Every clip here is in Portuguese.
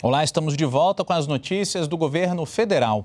Olá, estamos de volta com as notícias do governo federal.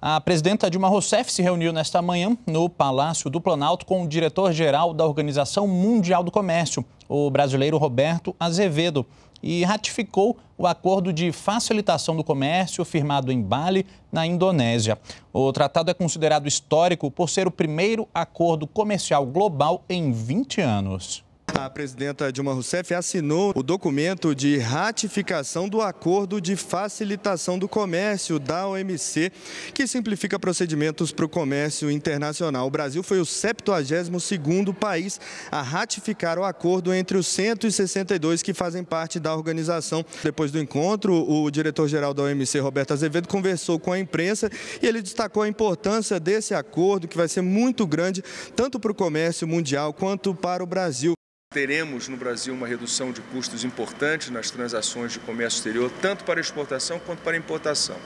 A presidenta Dilma Rousseff se reuniu nesta manhã no Palácio do Planalto com o diretor-geral da Organização Mundial do Comércio, o brasileiro Roberto Azevedo, e ratificou o acordo de facilitação do comércio firmado em Bali, na Indonésia. O tratado é considerado histórico por ser o primeiro acordo comercial global em 20 anos a presidenta Dilma Rousseff assinou o documento de ratificação do Acordo de Facilitação do Comércio da OMC, que simplifica procedimentos para o comércio internacional. O Brasil foi o 72º país a ratificar o acordo entre os 162 que fazem parte da organização. Depois do encontro, o diretor-geral da OMC, Roberto Azevedo, conversou com a imprensa e ele destacou a importância desse acordo, que vai ser muito grande, tanto para o comércio mundial quanto para o Brasil teremos no Brasil uma redução de custos importante nas transações de comércio exterior, tanto para exportação quanto para importação.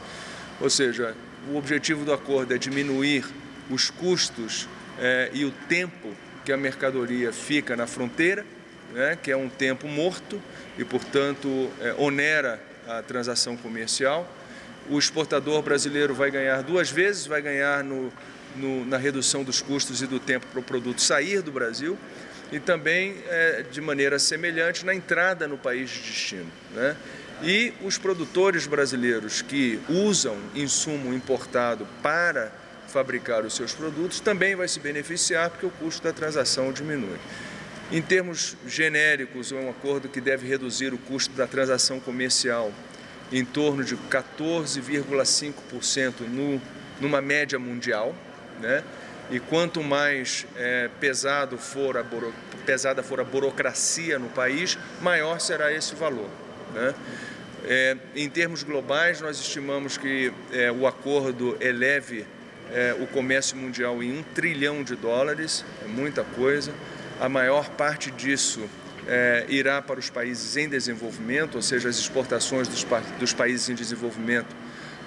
Ou seja, o objetivo do acordo é diminuir os custos eh, e o tempo que a mercadoria fica na fronteira, né, que é um tempo morto e, portanto, eh, onera a transação comercial. O exportador brasileiro vai ganhar duas vezes, vai ganhar no, no, na redução dos custos e do tempo para o produto sair do Brasil e também é, de maneira semelhante na entrada no país de destino. Né? E os produtores brasileiros que usam insumo importado para fabricar os seus produtos também vai se beneficiar porque o custo da transação diminui. Em termos genéricos, é um acordo que deve reduzir o custo da transação comercial em torno de 14,5% numa média mundial, né? E quanto mais é, pesado for a buro, pesada for a burocracia no país, maior será esse valor. Né? É, em termos globais, nós estimamos que é, o acordo eleve é, o comércio mundial em um trilhão de dólares, é muita coisa. A maior parte disso é, irá para os países em desenvolvimento, ou seja, as exportações dos, pa dos, países em desenvolvimento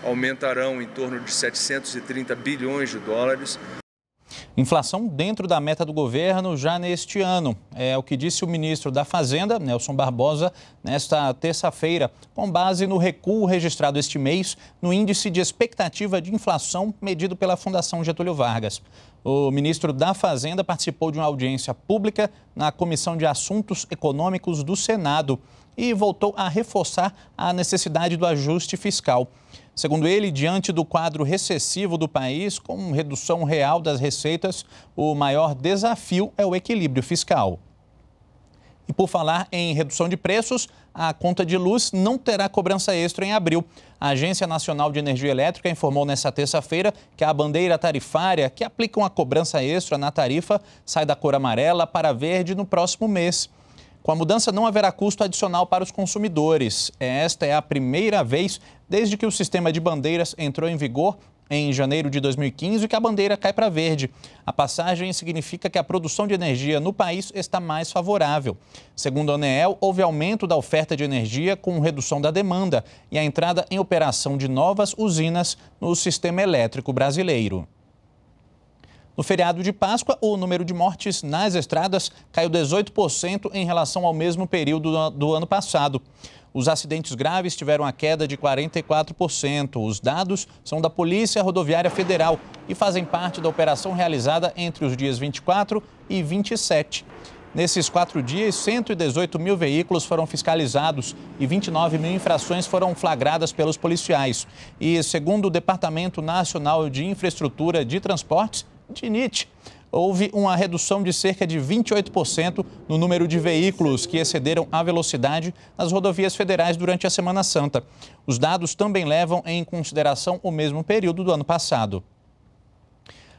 aumentarão em torno de 730 bilhões de dólares. Inflação dentro da meta do governo já neste ano. É o que disse o ministro da Fazenda, Nelson Barbosa, nesta terça-feira, com base no recuo registrado este mês no índice de expectativa de inflação medido pela Fundação Getúlio Vargas. O ministro da Fazenda participou de uma audiência pública na Comissão de Assuntos Econômicos do Senado e voltou a reforçar a necessidade do ajuste fiscal. Segundo ele, diante do quadro recessivo do país, com redução real das receitas, o maior desafio é o equilíbrio fiscal. E por falar em redução de preços, a conta de luz não terá cobrança extra em abril. A Agência Nacional de Energia Elétrica informou nesta terça-feira que a bandeira tarifária que aplica uma cobrança extra na tarifa sai da cor amarela para verde no próximo mês. Com a mudança, não haverá custo adicional para os consumidores. Esta é a primeira vez desde que o sistema de bandeiras entrou em vigor em janeiro de 2015 que a bandeira cai para verde. A passagem significa que a produção de energia no país está mais favorável. Segundo a ANEEL, houve aumento da oferta de energia com redução da demanda e a entrada em operação de novas usinas no sistema elétrico brasileiro. No feriado de Páscoa, o número de mortes nas estradas caiu 18% em relação ao mesmo período do ano passado. Os acidentes graves tiveram a queda de 44%. Os dados são da Polícia Rodoviária Federal e fazem parte da operação realizada entre os dias 24 e 27. Nesses quatro dias, 118 mil veículos foram fiscalizados e 29 mil infrações foram flagradas pelos policiais. E, segundo o Departamento Nacional de Infraestrutura de Transportes, de nit, houve uma redução de cerca de 28% no número de veículos que excederam a velocidade nas rodovias federais durante a Semana Santa. Os dados também levam em consideração o mesmo período do ano passado.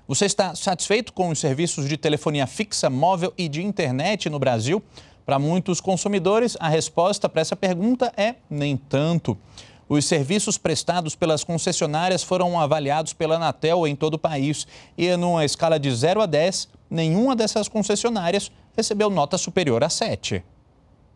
Você está satisfeito com os serviços de telefonia fixa, móvel e de internet no Brasil? Para muitos consumidores, a resposta para essa pergunta é nem tanto. Os serviços prestados pelas concessionárias foram avaliados pela Anatel em todo o país e, numa escala de 0 a 10, nenhuma dessas concessionárias recebeu nota superior a 7.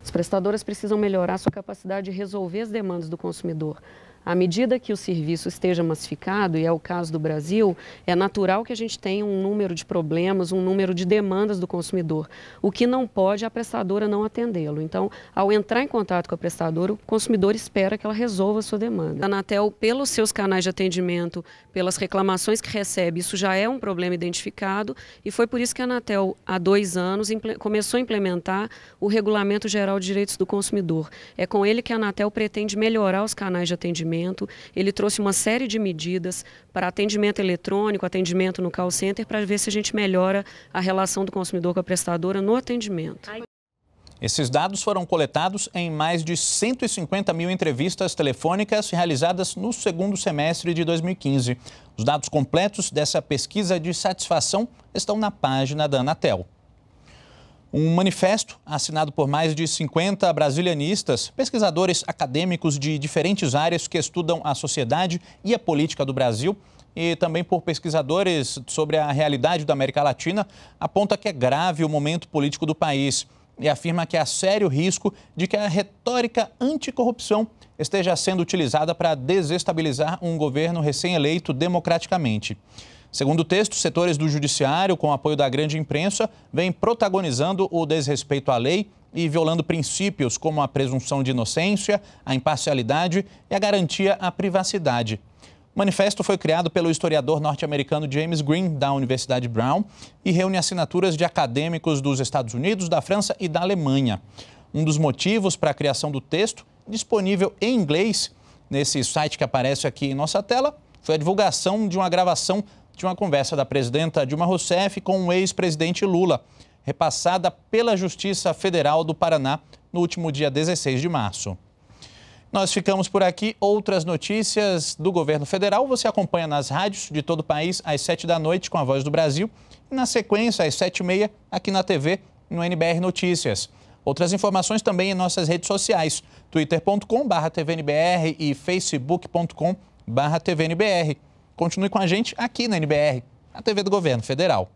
As prestadoras precisam melhorar sua capacidade de resolver as demandas do consumidor. À medida que o serviço esteja massificado, e é o caso do Brasil, é natural que a gente tenha um número de problemas, um número de demandas do consumidor. O que não pode a prestadora não atendê-lo. Então, ao entrar em contato com a prestadora, o consumidor espera que ela resolva a sua demanda. A Anatel, pelos seus canais de atendimento, pelas reclamações que recebe, isso já é um problema identificado e foi por isso que a Anatel, há dois anos, começou a implementar o Regulamento Geral de Direitos do Consumidor. É com ele que a Anatel pretende melhorar os canais de atendimento atendimento. Ele trouxe uma série de medidas para atendimento eletrônico, atendimento no call center, para ver se a gente melhora a relação do consumidor com a prestadora no atendimento. Esses dados foram coletados em mais de 150 mil entrevistas telefônicas realizadas no segundo semestre de 2015. Os dados completos dessa pesquisa de satisfação estão na página da Anatel. Um manifesto assinado por mais de 50 brasilianistas, pesquisadores acadêmicos de diferentes áreas que estudam a sociedade e a política do Brasil, e também por pesquisadores sobre a realidade da América Latina, aponta que é grave o momento político do país e afirma que há sério risco de que a retórica anticorrupção esteja sendo utilizada para desestabilizar um governo recém-eleito democraticamente. Segundo o texto, setores do judiciário, com apoio da grande imprensa, vêm protagonizando o desrespeito à lei e violando princípios como a presunção de inocência, a imparcialidade e a garantia à privacidade. O manifesto foi criado pelo historiador norte-americano James Green, da Universidade Brown, e reúne assinaturas de acadêmicos dos Estados Unidos, da França e da Alemanha. Um dos motivos para a criação do texto, disponível em inglês, nesse site que aparece aqui em nossa tela, foi a divulgação de uma gravação de uma conversa da presidenta Dilma Rousseff com o ex-presidente Lula, repassada pela Justiça Federal do Paraná no último dia 16 de março. Nós ficamos por aqui. Outras notícias do governo federal você acompanha nas rádios de todo o país às 7 da noite com a Voz do Brasil e na sequência às 7 e meia aqui na TV no NBR Notícias. Outras informações também em nossas redes sociais, twitter.com/tvnbr e facebook.com/tvnbr. Continue com a gente aqui na NBR, na TV do Governo Federal.